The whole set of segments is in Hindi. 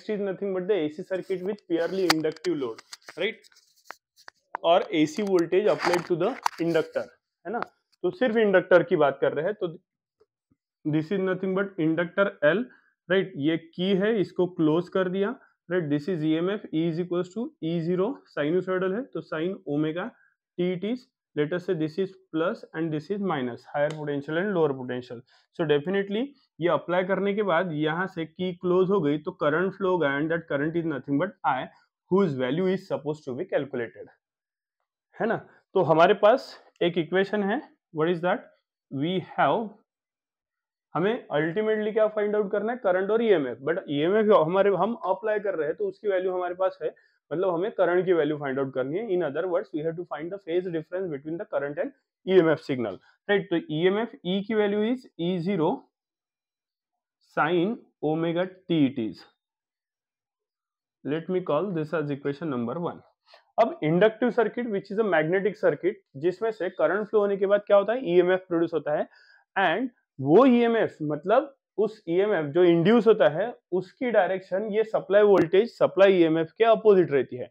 next is nothing but the AC circuit with purely inductive load, right? Or AC voltage applied to the inductor, है ना? तो सिर्फ इंडक्टर की बात कर रहे हैं तो this is nothing but inductor L right ये की है इसको क्लोज कर दिया right this is E M F is equal to E zero है तो sine omega T it is letter से this is plus and this is minus higher potential and lower potential so definitely ये अप्लाई करने के बाद यहाँ से की क्लोज हो गई तो करंट फ्लो गया and that current is nothing but I whose value is suppose to be calculated है ना तो हमारे पास एक इक्वेशन है what is that we have हमें अल्टीमेटली क्या फाइंड आउट करना है करंट और ईएमएफ बट ईएमएफ हमारे हम अप्लाई कर रहे हैं तो उसकी वैल्यू हमारे पास है मतलब हमें करंट की वैल्यू फाइंड आउट करनी है in other words we have to find the phase difference between the current and EMF signal right तो ईएमएफ ई e की value is E zero sine omega t it is let me call this as equation number one अब inductive circuit which is a magnetic circuit जिसमें से करंट फ्लो होने के बाद क्या होता है ईएमएफ e प्रोड्यूस होता है एंड वो ईएमएफ e मतलब उस ईएमएफ e जो इंड्यूस होता है उसकी डायरेक्शन ये सप्लाई वोल्टेज सप्लाई ईएमएफ के अपोजिट रहती है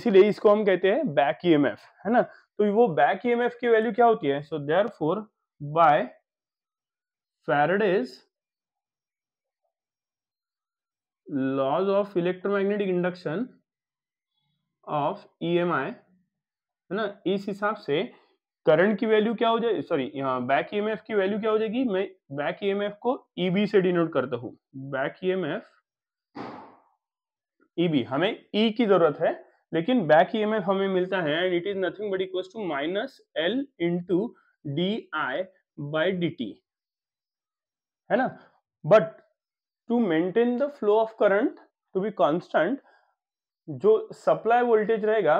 इसीलिए इसको हम कहते हैं बैक ईएमएफ है ना तो वो बैक ई की वैल्यू क्या होती है so therefore by Faraday's electromagnetic induction of E M I है ना इस हिसाब से करंट की वैल्यू क्या हो जाए सॉरी यहाँ बैक ईएमएफ e की वैल्यू क्या हो जाएगी मैं बैक ईएमएफ e को ईबी e से डिनोट करता हूँ बैक ईएमएफ ईबी हमें ई e की जरूरत है लेकिन बैक ईएमएफ हमें मिलता है and it is nothing but equal to minus L into D I by D T है ना but to maintain the flow of current to be constant जो सप्लाई वोल्टेज रहेगा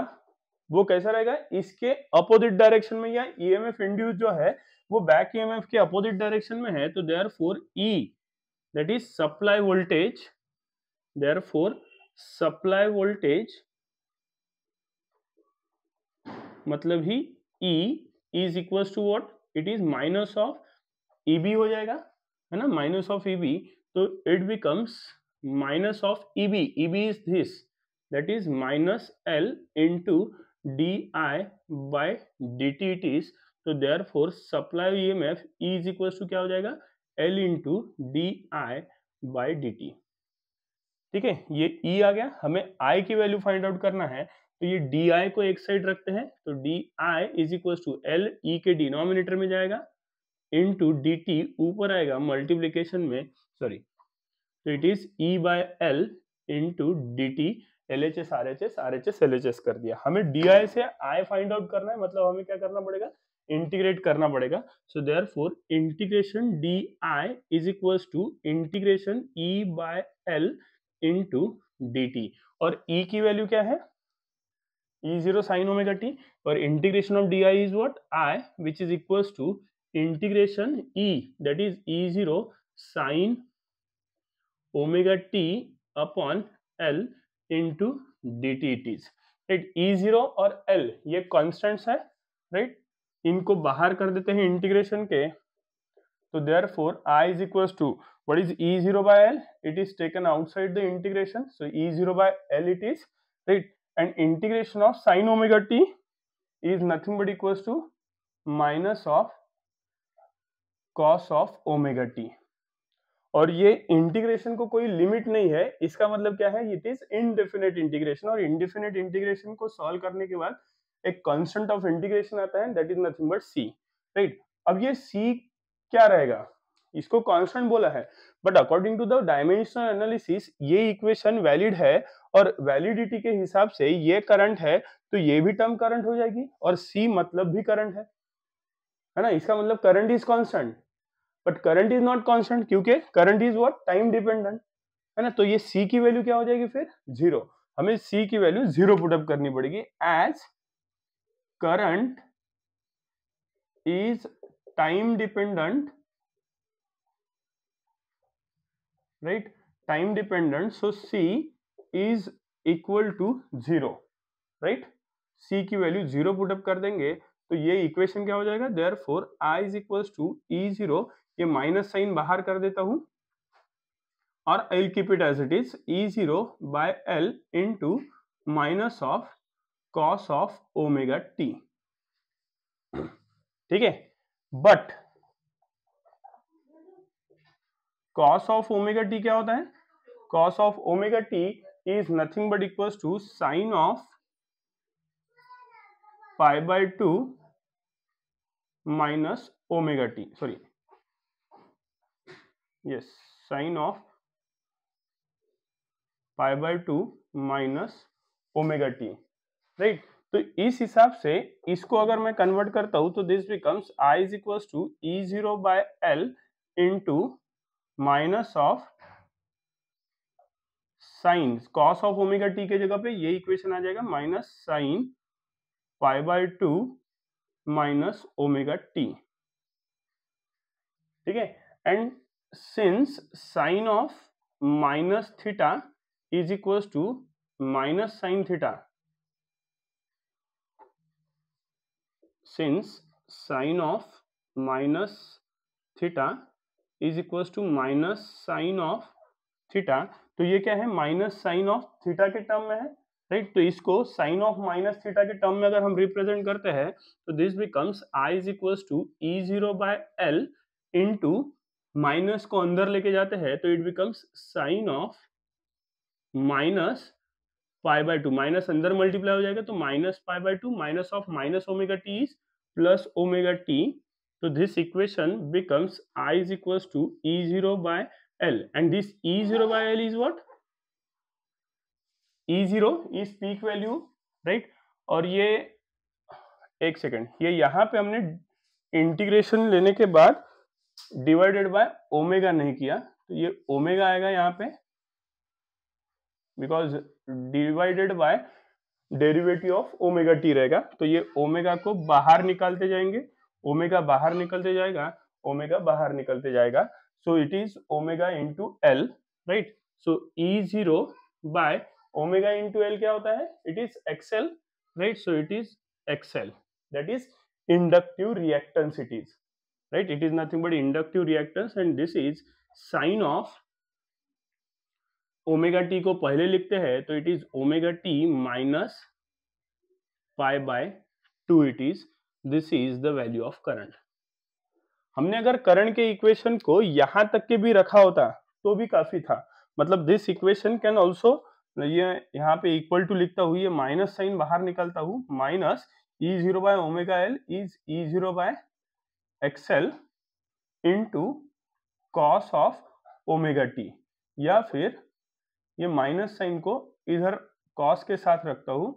वो कैसा रहेगा इसके अपोजिट डायरेक्शन में या ईएमएफ इंड्यूस जो है वो बैक ईएमएफ के अपोजिट डायरेक्शन में है तो therefore E that is supply voltage therefore supply voltage मतलब ही E is equal to what it is minus of E हो जाएगा है ना minus of E so it becomes minus of eb eb is this that is minus l into di by dt it is so therefore supply emf e is equals to kya ho jayega l into di by dt D I by ठीक है ये e आ गया हमें i की वैल्यू फाइंड आउट करना है तो ये di को एक साइड रखते हैं तो di I is equal to L E के डिनोमिनेटर में जाएगा इन टू ऊपर आएगा मल्टीप्लीकेशन में sorry L H S R H S R H S L H S कर दिया हमें आई से आई फाइंड आउट करना है मतलब हमें क्या करना पड़ेगा इंटीग्रेट करना पड़ेगा so therefore integration D I is equal to integration E by L into D T और ई e की वैल्यू क्या है E zero sine omega T और integration of D I is what I which is equal to integration E that is E zero sine omega t upon l into dt it is right E zero और एल ये कॉन्स्टेंट्स है राइट right? इनको बाहर कर देते हैं इंटीग्रेशन के तो therefore I is equal to what is E zero by L it is taken outside the integration so E zero by L it is right and integration of sine omega T is nothing but equal to minus of cos of omega T और ये इंटीग्रेशन को कोई लिमिट नहीं है इसका मतलब क्या है इट इज इनडेफिनेट इंटीग्रेशन और इनडेफिनेट इंटीग्रेशन को सॉल्व करने के बाद एक कॉन्स्टेंट ऑफ इंटीग्रेशन आता है that is nothing but C right अब ये सी क्या रहेगा इसको कांस्टेंट बोला है but according to the dimensional analysis ये इक्वेशन वैलिड है और वैलिडिटी के हिसाब से ये करंट है तो ये भी टर्म करंट हो जाएगी और सी मतलब भी करंट है है ना इसका मतलब current is constant but current is not constant क्योंकि current is what time dependent है ना तो ये सी की वैल्यू क्या हो जाएगी फिर जीरो हमें सी की वैल्यू जीरो पुटअप करनी पड़ेगी as current is time dependent right time dependent so C is equal to zero right C की वैल्यू जीरो पुटअप कर देंगे तो ये इक्वेशन क्या हो जाएगा therefore I is equal to E zero minus sine बाहर कर देता हूं और I keep it as it is E zero by L into minus of cos of omega T ठीक है but cos of omega T क्या होता है cos of omega T is nothing but equal to sine of pi by two minus omega T sorry yes sine of pi by two minus omega T right तो इस हिसाब से इसको अगर मैं कन्वर्ट करता हूं तो this becomes I is equal to E zero by L into minus of sine cos of omega T के जगह पे ये इक्वेशन आ जाएगा minus sine pi by two minus omega T ठीक है and since sine of minus theta is equals to minus sine theta since sine of minus theta is equals to minus sine of theta तो ये क्या है माइनस साइन ऑफ थीटा के टर्म में है राइट तो इसको साइन ऑफ माइनस थीटा के टर्म में अगर हम रिप्रेजेंट करते हैं तो this becomes I is equal to E zero by L into minus को अंदर लेके जाते हैं तो it becomes sine of minus pi by two minus अंदर मल्टीप्लाई हो जाएगा तो minus pi by two minus of minus omega T is plus omega T तो this equation becomes I is equal to E zero by L and this E zero by L is what E zero is peak value right और ये एक सेकेंड ये यहाँ पे हमने इंटीग्रेशन लेने के बाद डिवाइडेड बाय ओमेगा नहीं किया तो ये ओमेगा आएगा यहाँ पे because divided by derivative of omega T रहेगा तो ये ओमेगा को बाहर निकालते जाएंगे ओमेगा बाहर निकलते जाएगा ओमेगा बाहर निकलते जाएगा so it is omega into L right so E zero by omega into L क्या होता है it is XL right so it is XL that is inductive reactance it is right it is nothing but inductive reactance and this is sine of omega T को पहले लिखते हैं तो it is omega T minus pi by two it is this is the value of current हमने अगर करंट के इक्वेशन को यहां तक के भी रखा होता तो भी काफी था मतलब दिस इक्वेशन कैन ऑल्सो तो ये यहाँ पे इक्वल टू लिखता हूँ ये माइनस साइन बाहर निकलता हूँ minus E zero by omega L is E zero by XL into cos of omega T या फिर ये माइनस साइन को इधर कॉस के साथ रखता हूँ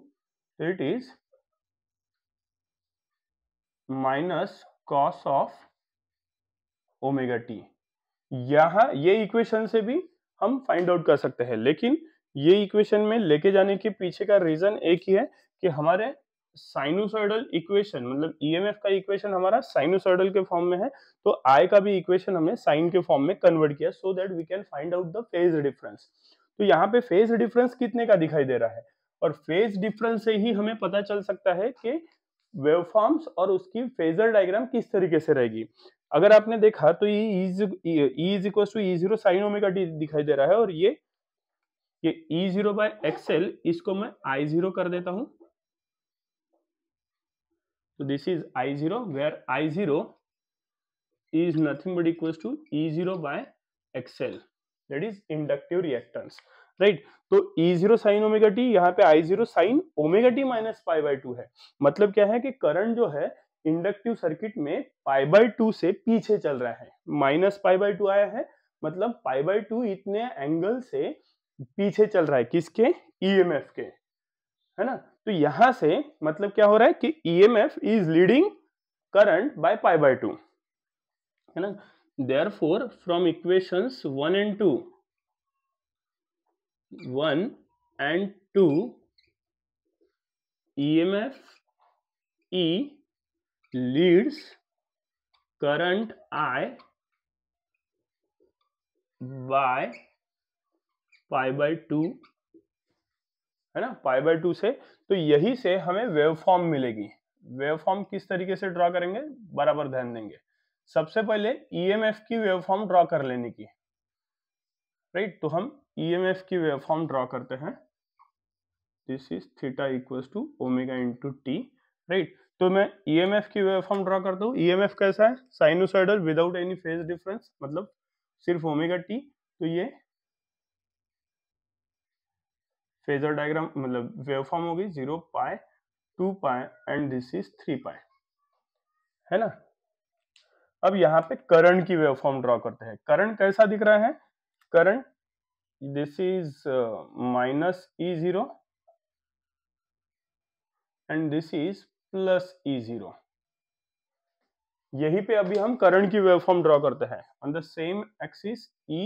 तो it is minus cos of omega T यहाँ ये इक्वेशन से भी हम फाइंड आउट कर सकते हैं लेकिन ये इक्वेशन में लेके जाने के पीछे का रीजन एक ही है कि हमारे साइनुसॉइडल इक्वेशन मतलब ईएमएफ e का इक्वेशन हमारा साइनुसॉइडल के फॉर्म में है तो आई का भी इक्वेशन हमने साइन के फॉर्म में कन्वर्ट किया so that we can find out the phase difference तो यहाँ पे फेज डिफरेंस कितने का दिखाई दे रहा है और फेज डिफरेंस से ही हमें पता चल सकता है कि वेवफॉर्म्स और उसकी फेजर डायग्राम किस तरीके से रहेगी अगर आपने देखा तो ये is equal to E zero sine omega T दिखाई दे रहा है और ये ये E0 जीरो बाय एक्सएल इसको मैं I0 कर देता हूं तो this is I0 zero where I zero is nothing but equal to E0 zero by XL that is inductive reactance right तो E0 zero sine omega T यहाँ पे I0 sine omega T minus pi by two है मतलब क्या है कि करंट जो है इंडक्टिव सर्किट में पाई बाय टू से पीछे चल रहा है माइनस पाई बाय टू आया है मतलब पाई बाय टू इतने एंगल से पीछे चल रहा है किसके ईएमएफ e के है ना तो यहां से मतलब क्या हो रहा है कि EMF is leading current by pi by two है ना therefore from equations one and two one and two EMF E leads current I by pi by two है ना पाई बाई टू से तो यही से हमें वेव फॉर्म मिलेगी वेव फॉर्म किस तरीके से ड्रॉ करेंगे बराबर ध्यान देंगे सबसे पहले ईएमएफ e की वेव फॉर्म ड्रॉ कर लेने की राइट तो हम ईएमएफ e की वेव फॉर्म ड्रॉ करते हैं this is theta equals to omega into T right तो मैं ईएमएफ e की वेव फॉर्म ड्रॉ करता हूँ ईएमएफ कैसा है sinusoidal without any phase difference मतलब सिर्फ ओमेगा टी तो ये फेजर डायग्राम मतलब वेव फॉर्म होगी zero pi two pi and this is three pi है ना अब यहाँ पे करंट की वेव फॉर्म ड्रॉ करते हैं करंट कैसा दिख रहा है current this is minus E zero and this is plus E zero यही पे अभी हम करंट की वेवफॉर्म ड्रॉ करते हैं on the same axis E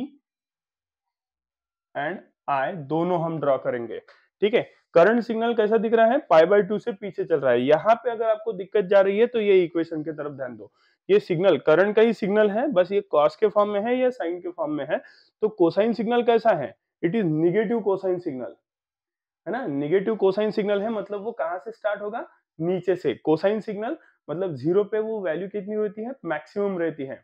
and I दोनों हम ड्रॉ करेंगे ठीक है करंट सिग्नल कैसा दिख रहा है पाई बाई टू से पीछे चल रहा है यहाँ पे अगर आपको दिक्कत जा रही है तो ये इक्वेशन की तरफ ध्यान दो ये सिग्नल करंट का ही सिग्नल है बस ये कॉस के फॉर्म में है या साइन के फॉर्म में है तो कोसाइन सिग्नल कैसा है it is negative cosine signal है ना निगेटिव कोसाइन सिग्नल है मतलब वो कहां से स्टार्ट होगा नीचे से कोसाइन सिग्नल मतलब जीरो पे वो वैल्यू कितनी होती है मैक्सिमम रहती है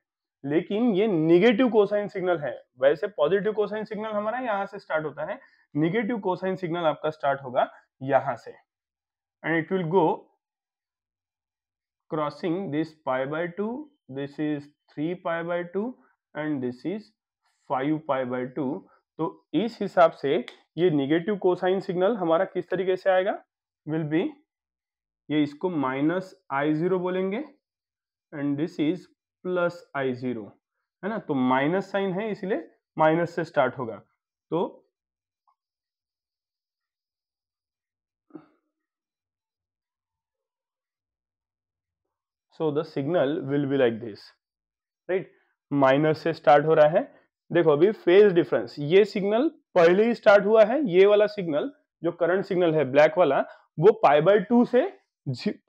लेकिन ये निगेटिव कोसाइन सिग्नल है वैसे पॉजिटिव कोसाइन सिग्नल हमारा यहाँ से स्टार्ट होता है निगेटिव कोसाइन सिग्नल आपका स्टार्ट होगा यहां से and it will go crossing this pi by two this is three pi by two and this is five pi by two तो इस हिसाब से ये निगेटिव कोसाइन सिग्नल हमारा किस तरीके से आएगा विल बी ये इसको माइनस आई जीरो बोलेंगे and this is plus I zero है ना तो माइनस साइन है इसलिए माइनस से स्टार्ट होगा तो so the signal will be like this right minus से स्टार्ट हो रहा है देखो अभी फेज डिफरेंस ये सिग्नल पहले ही स्टार्ट हुआ है ये वाला सिग्नल जो करंट सिग्नल है ब्लैक वाला वो पाई बाय टू से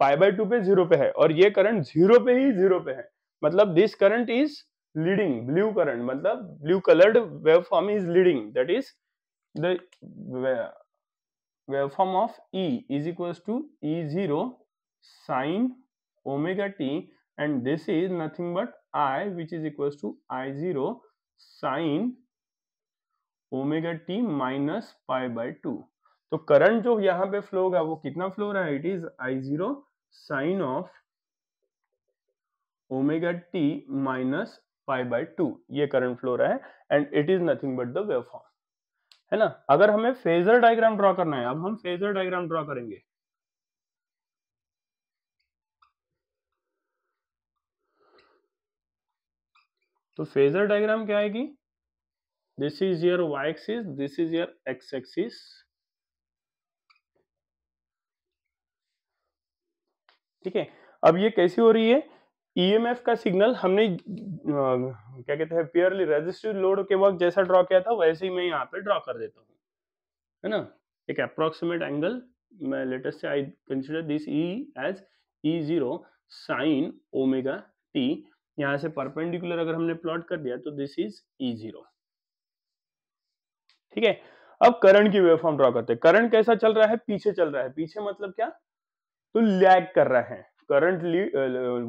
पाई बाय टू पे जीरो पे है और ये करंट जीरो पे ही जीरो पे है मतलब this current is leading blue current मतलब blue coloured waveform is leading that is the waveform of E is equals to E zero sine T and this is nothing but I which is is to I zero sine omega T minus pi by two तो करंट जो यहां पे फ्लो होगा वो कितना फ्लो रहा है it is I zero sine of omega T minus five by two ये करंट फ्लो रहा है and it is nothing but the wave form है ना अगर हमें फेजर डायग्राम ड्रॉ करना है अब हम फेजर डायग्राम ड्रॉ करेंगे तो फेजर डायग्राम क्या आएगी this is your Y axis this is your X axis ठीक है अब ये कैसी हो रही है ईएमएफ e का सिग्नल हमने क्या कहते हैं प्योरली रेजिस्टिव लोड के वक्त जैसा ड्रॉ किया था वैसे ही मैं यहाँ पे ड्रॉ कर देता हूँ है ना एक अप्रोक्सीमेट एंगल मैं लेटेस्ट से I consider this E as E zero sine omega T यहाँ से परपेंडिकुलर अगर हमने प्लॉट कर दिया तो दिस इज ई जीरो ठीक है अब करंट की वेवफॉर्म ड्रॉ करते हैं करंट कैसा चल रहा है पीछे चल रहा है पीछे मतलब क्या तो लैग कर रहा है करंट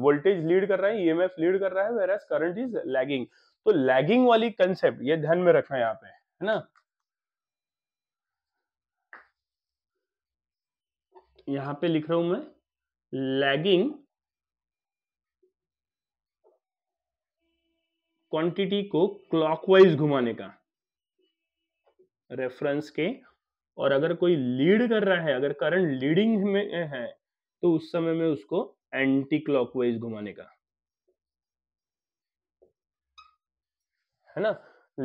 वोल्टेज लीड कर रहा है ईएमएफ e लीड कर रहा है whereas current is lagging तो लैगिंग वाली कंसेप्ट ये ध्यान में रखना है यहाँ पे है ना यहां पे लिख रहा हूं मैं लैगिंग क्वांटिटी को क्लॉकवाइज घुमाने का रेफरेंस के और अगर कोई लीड कर रहा है अगर करंट लीडिंग में है तो उस समय में उसको एंटी क्लॉकवाइज घुमाने का है ना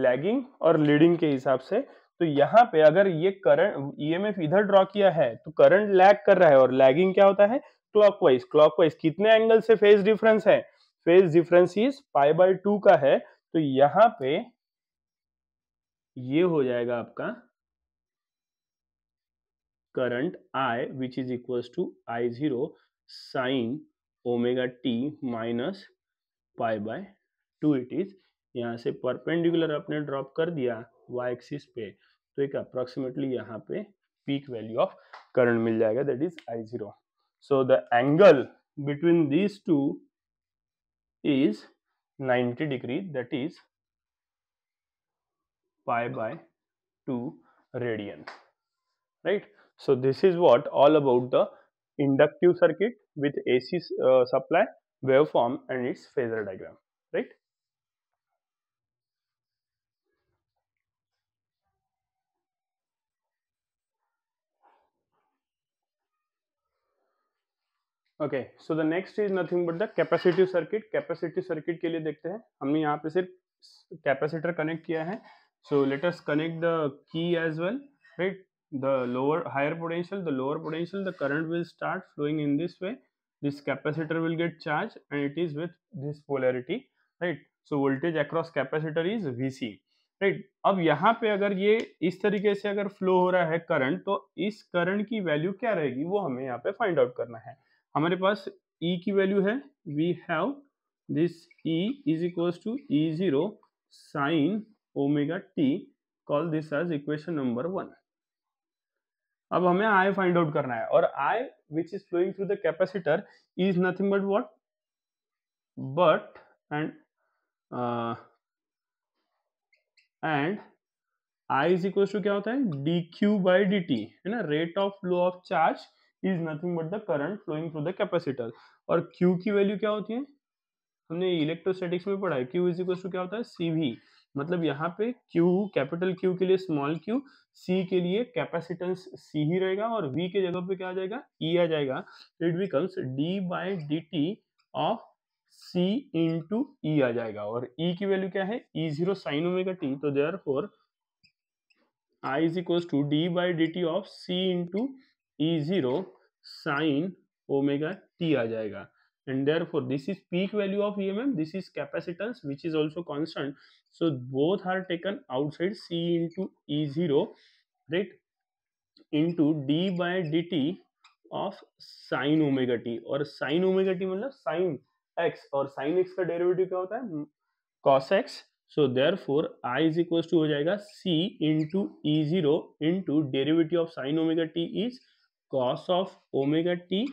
लैगिंग और लीडिंग के हिसाब से तो यहां पे अगर ये करंट ईएमएफ इधर ड्रॉ किया है तो करंट लैग कर रहा है और लैगिंग क्या होता है क्लॉकवाइज क्लॉकवाइज कितने एंगल से फेज डिफरेंस है phase difference is pi by two का है तो यहां पे ये हो जाएगा आपका current I which is is to I zero sine omega T minus pi by two it is यहाँ से परपेंडिकुलर आपने ड्रॉप कर दिया वाई एक्सिस पे तो एक अप्रोक्सीमेटली यहाँ पे पीक वैल्यू ऑफ करंट मिल जाएगा that is I zero so the angle between these two is 90 degree that is pi by two 2 right right so this is what all about the inductive circuit with AC uh, supply waveform and its phasor diagram right okay so the next is nothing but the capacitive circuit capacitive circuit ke liye dekhte hain humne yahan pe sirf capacitor connect kiya hai so let us connect the key as well right the lower higher potential the lower potential the current will start flowing in this way this capacitor will get charged and it is with this polarity right so voltage across capacitor is vc right अब यहाँ पे अगर ये इस तरीके से अगर फ्लो हो रहा है करंट तो इस करंट की वैल्यू क्या रहेगी वो हमें यहाँ पे फाइंड आउट करना है हमारे पास e की वैल्यू है we have this E is equals to E zero sine omega T call this as equation number one अब हमें आई फाइंड आउट करना है और I which is flowing through the capacitor is nothing but what but and and I is equal to क्या होता है D Q by D T है ना rate of flow of charge is nothing but the current flowing through the capacitor और क्यू की वैल्यू क्या होती है हमने इलेक्ट्रोस्टैटिक्स में पढ़ा है क्यू इज इक्वल टू क्या होता है सीवी मतलब यहाँ पे Q कैपिटल Q के लिए स्मॉल Q C के लिए कैपेसिटेंस C ही रहेगा और V के जगह पे क्या आ जाएगा E आ जाएगा it becomes D by D T of C into E आ जाएगा और E की वैल्यू क्या है E zero sine omega T तो therefore I is equal to D by D T of C into E zero sine omega T आ जाएगा and therefore this is peak value of emf this is capacitance which is also constant so both are taken outside c into e0 right into d by dt of sin omega t or sin omega t matlab sin x or sin x ka derivative kya hota hai cos x so therefore i is equals to ho jayega c into e0 into derivative of sin omega t is cos of omega t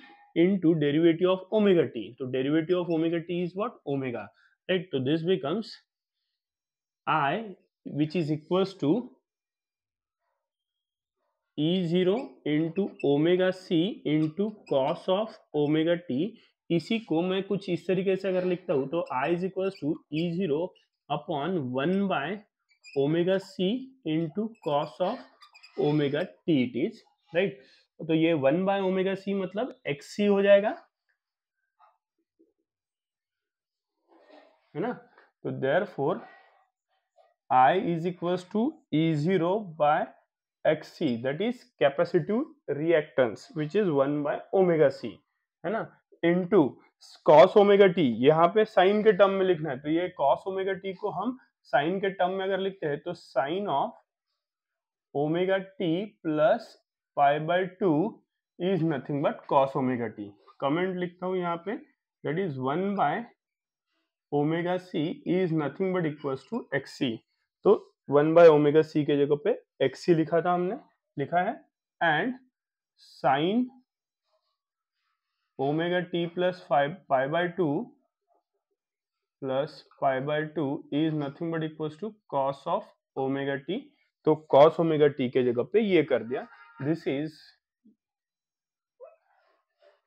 into derivative of omega t. So derivative of omega t is what? Omega, right? So this becomes I which is equals to E0 into omega c into cos of omega t इसी को मैं कुछ इस तरीके से अगर लिखता हूँ तो I is equal to E zero upon one by omega C into cos of omega T it is right तो ये वन बाय ओमेगा सी मतलब एक्स सी हो जाएगा है ना तो therefore I is equal to E zero by X C that is capacitive reactance which is one by omega C है ना इनटू कॉस ओमेगा टी यहाँ पे साइन के टर्म में लिखना है तो ये कॉस ओमेगा टी को हम साइन के टर्म में अगर लिखते हैं तो sine of omega T plus pi by two is nothing but cos omega T comment लिखता हूँ यहाँ पे that is one by omega C is nothing but equals to X C तो वन बाय ओमेगा सी के जगह पे एक्स सी लिखा था हमने लिखा है and sine omega T plus five pi by two plus five by two is nothing but equals to cos of omega T तो कॉस ओमेगा टी के जगह पे ये कर दिया दिस इज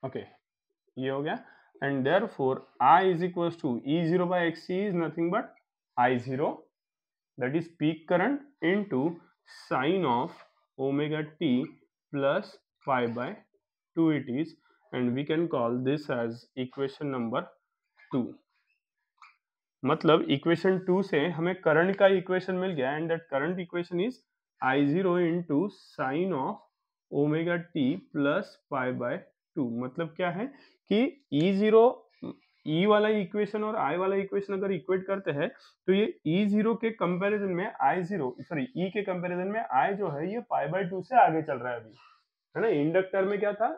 ओके ये हो गया and therefore I is equal to E zero by X C is nothing but I zero that is peak current into sine of omega T plus five by two it is and we can call this as equation number two मतलब इक्वेशन टू से हमें करंट का इक्वेशन मिल गया and that current equation is I zero into sine of omega T plus pi by two मतलब क्या है कि ई जीरो ई वाला इक्वेशन और आई वाला इक्वेशन अगर इक्वेट करते हैं तो ये ई e जीरो के कंपैरिजन में आई जीरो सॉरी E के कंपैरिजन में I जो है ये पाई बाय टू से आगे चल रहा है अभी है ना इंडक्टर में क्या था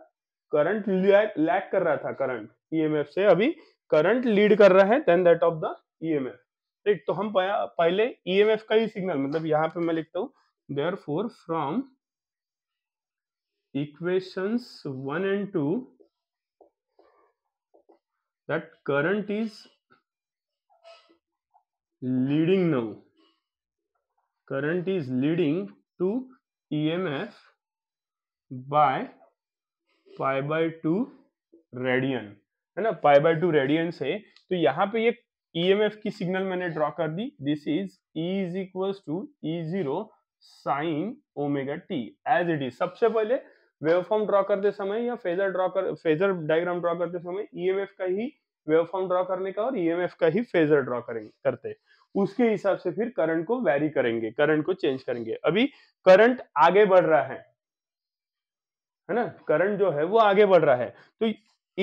करंट लैग कर रहा था करंट ईएमएफ e से अभी करंट लीड कर रहा है then that of the EMF ठीक तो हम पहले ईएमएफ e का ही सिग्नल मतलब यहाँ पे मैं लिखता हूँ therefore from equations 1 and 2 that current is leading now current is leading to emf by pi by 2 radian है ना pi by 2 radian है तो यहाँ पे ये emf की सिग्नल मैंने ड्रॉ कर दी this is e is equals to e0 sine omega t as it is सबसे पहले वेवफॉर्म ड्रॉ करते समय या फेजर ड्रॉ कर फेजर डायग्राम ड्रॉ करते समय ईएमएफ e का ही वेवफॉर्म ड्रॉ करने का और ईएमएफ e का ही फेजर ड्रॉ करेंगे करते उसके हिसाब से फिर करंट को वैरी करेंगे करंट को चेंज करेंगे अभी करंट आगे बढ़ रहा है है ना करंट जो है वो आगे बढ़ रहा है तो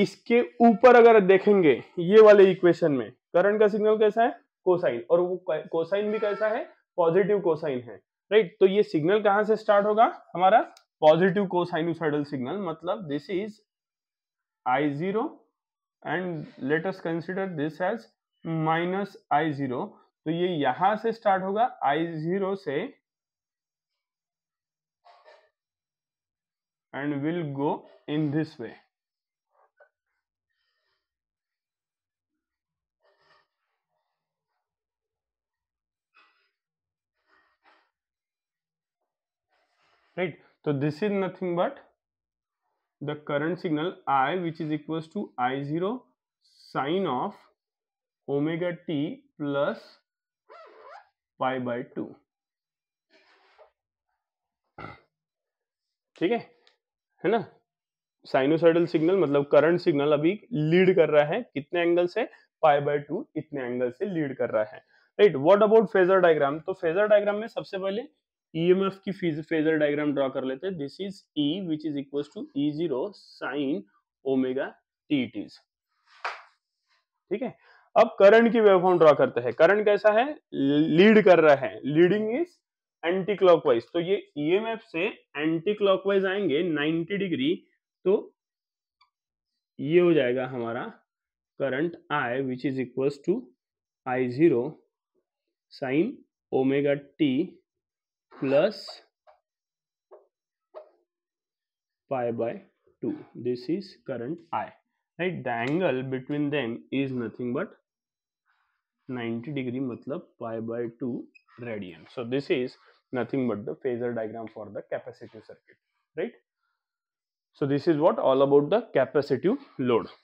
इसके ऊपर अगर देखेंगे ये वाले इक्वेशन में करंट का सिग्नल कैसा है कोसाइन और वो कोसाइन भी कैसा है पॉजिटिव कोसाइन है राइट तो ये सिग्नल कहाँ से स्टार्ट होगा हमारा पॉजिटिव को साइनुसाइडल सिग्नल मतलब this is I zero and latest consider this has minus I zero तो ये यहां से स्टार्ट होगा आई जीरो से and will go in this way तो this is nothing but the current signal I which is equal to I zero sine of omega T plus pi by two ठीक है है ना साइनोसाइडल सिग्नल मतलब करंट सिग्नल अभी लीड कर रहा है कितने एंगल से पाई बाय टू इतने एंगल से लीड कर रहा है right what about phasor diagram तो फेजर डायग्राम में सबसे पहले ईएमएफ e की फेजर डायग्राम ड्रॉ कर लेते हैं this is E which is equal to E zero sine omega T it is ठीक है अब करंट की वेवफॉर्म ड्रॉ करते हैं करंट कैसा है लीड कर रहा है लीडिंग इज एंटी क्लॉकवाइज तो ये ईएमएफ e से एंटी क्लॉकवाइज आएंगे 90 डिग्री तो ये हो जाएगा हमारा current I which is equal to I zero sine omega t plus pi by 2 this is current i right the angle between them is nothing but 90 degree matlab pi by 2 radian so this is nothing but the phasor diagram for the capacitive circuit right so this is what all about the capacitive load